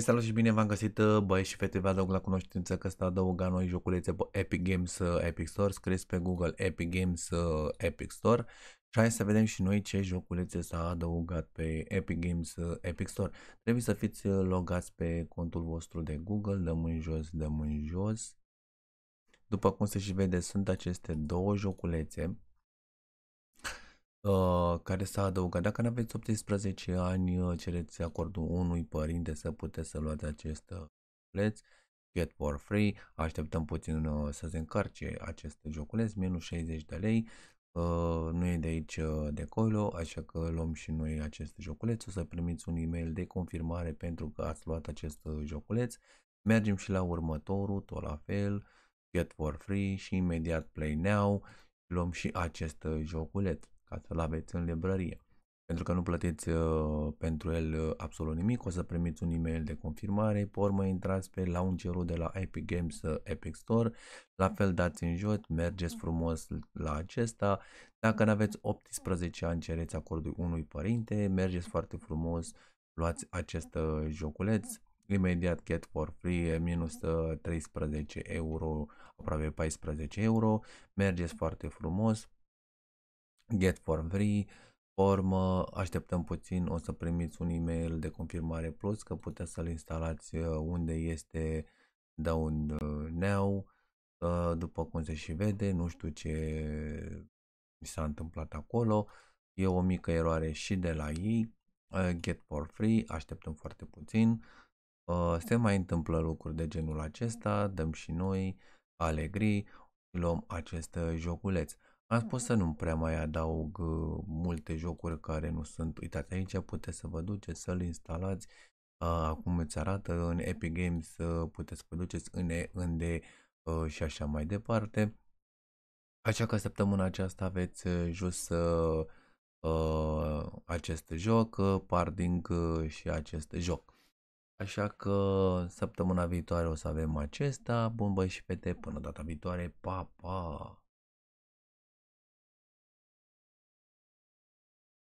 Hey, salut și bine v-am găsit, uh, băieți și fete, vă adaug la cunoștință că s-a adăugat noi joculețe pe Epic Games uh, Epic Store, scris pe Google Epic Games uh, Epic Store și hai să vedem și noi ce joculețe s-a adăugat pe Epic Games Epic Store. Trebuie să fiți logați pe contul vostru de Google, dăm în jos, dăm în jos. După cum se și vede, sunt aceste două joculețe Uh, care s-a adăugat. Dacă nu aveți 18 ani, uh, cereți acordul unui părinte să puteți să luați acest preț. Uh, Get for free, așteptăm puțin să se încarce acest joculeț, minus 60 de lei, Uh, nu e de aici de colo, așa că luăm și noi acest joculeț. O să primiți un e-mail de confirmare pentru că ați luat acest joculeț. Mergem și la următorul, tot la fel, Get for Free și imediat Play Now. Luăm și acest joculeț ca să-l aveți în librărie. Pentru că nu plătiți uh, pentru el uh, absolut nimic, o să primiți un e-mail de confirmare, pe urmă intrați pe launcherul de la Epic Games uh, Epic Store, la fel dați în jos, mergeți frumos la acesta, dacă nu aveți 18 ani, cereți acordul unui părinte, mergeți foarte frumos, luați acest joculeț, imediat get for free minus 13 euro, aproape 14 euro, mergeți foarte frumos, get form free, formă, așteptăm puțin, o să primiți un email de confirmare plus că puteți să-l instalați uh, unde este down da, uh, now, uh, după cum se și vede, nu știu ce s-a întâmplat acolo, e o mică eroare și de la ei, get for free, așteptăm foarte puțin, se mai întâmplă lucruri de genul acesta, dăm și noi alegrii, luăm acest joculeț. Am spus să nu prea mai adaug uh, multe jocuri care nu sunt. Uitați, aici puteți să vă duceți să-l instalați. acum îți arată în Epic Games, uh, puteți să vă duceți în e, unde uh, și așa mai departe. Așa că săptămâna aceasta aveți jos acest joc, Parding și acest joc. Așa că săptămâna viitoare o să avem acesta. Bun băi și pete, până data viitoare, pa, pa!